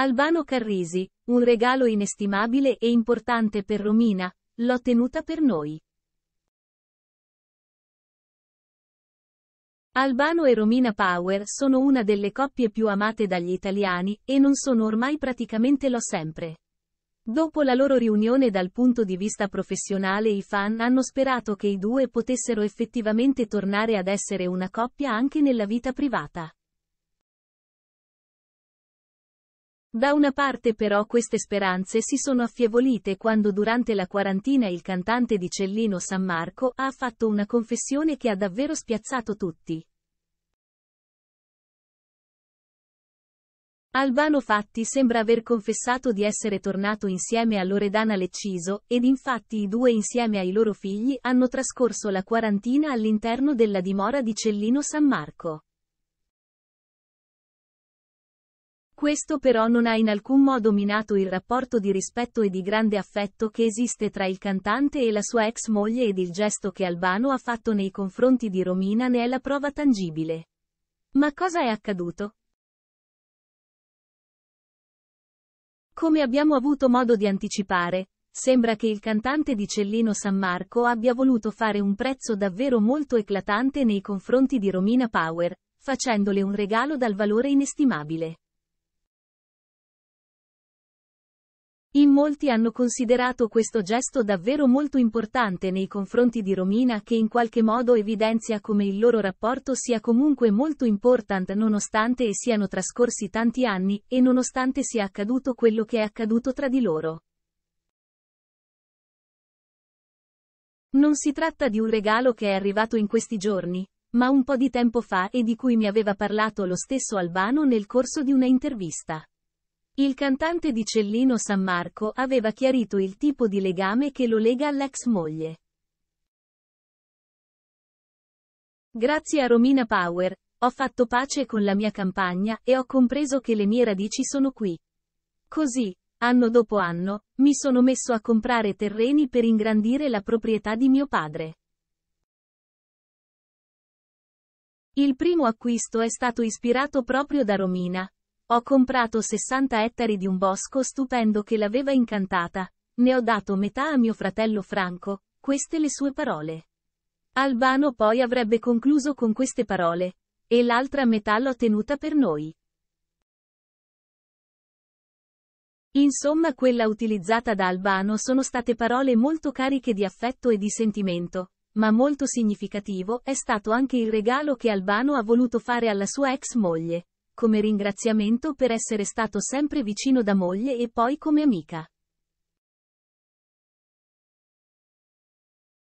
Albano Carrisi, un regalo inestimabile e importante per Romina, l'ho tenuta per noi. Albano e Romina Power sono una delle coppie più amate dagli italiani, e non sono ormai praticamente lo sempre. Dopo la loro riunione dal punto di vista professionale i fan hanno sperato che i due potessero effettivamente tornare ad essere una coppia anche nella vita privata. Da una parte però queste speranze si sono affievolite quando durante la quarantina il cantante di Cellino San Marco ha fatto una confessione che ha davvero spiazzato tutti. Albano Fatti sembra aver confessato di essere tornato insieme a Loredana Lecciso, ed infatti i due insieme ai loro figli hanno trascorso la quarantina all'interno della dimora di Cellino San Marco. Questo però non ha in alcun modo minato il rapporto di rispetto e di grande affetto che esiste tra il cantante e la sua ex moglie ed il gesto che Albano ha fatto nei confronti di Romina ne è la prova tangibile. Ma cosa è accaduto? Come abbiamo avuto modo di anticipare, sembra che il cantante di Cellino San Marco abbia voluto fare un prezzo davvero molto eclatante nei confronti di Romina Power, facendole un regalo dal valore inestimabile. In molti hanno considerato questo gesto davvero molto importante nei confronti di Romina che in qualche modo evidenzia come il loro rapporto sia comunque molto important nonostante e siano trascorsi tanti anni e nonostante sia accaduto quello che è accaduto tra di loro. Non si tratta di un regalo che è arrivato in questi giorni, ma un po' di tempo fa e di cui mi aveva parlato lo stesso Albano nel corso di una intervista. Il cantante di Cellino San Marco aveva chiarito il tipo di legame che lo lega all'ex moglie. Grazie a Romina Power, ho fatto pace con la mia campagna e ho compreso che le mie radici sono qui. Così, anno dopo anno, mi sono messo a comprare terreni per ingrandire la proprietà di mio padre. Il primo acquisto è stato ispirato proprio da Romina, ho comprato 60 ettari di un bosco stupendo che l'aveva incantata. Ne ho dato metà a mio fratello Franco, queste le sue parole. Albano poi avrebbe concluso con queste parole. E l'altra metà l'ho tenuta per noi. Insomma quella utilizzata da Albano sono state parole molto cariche di affetto e di sentimento, ma molto significativo è stato anche il regalo che Albano ha voluto fare alla sua ex moglie come ringraziamento per essere stato sempre vicino da moglie e poi come amica.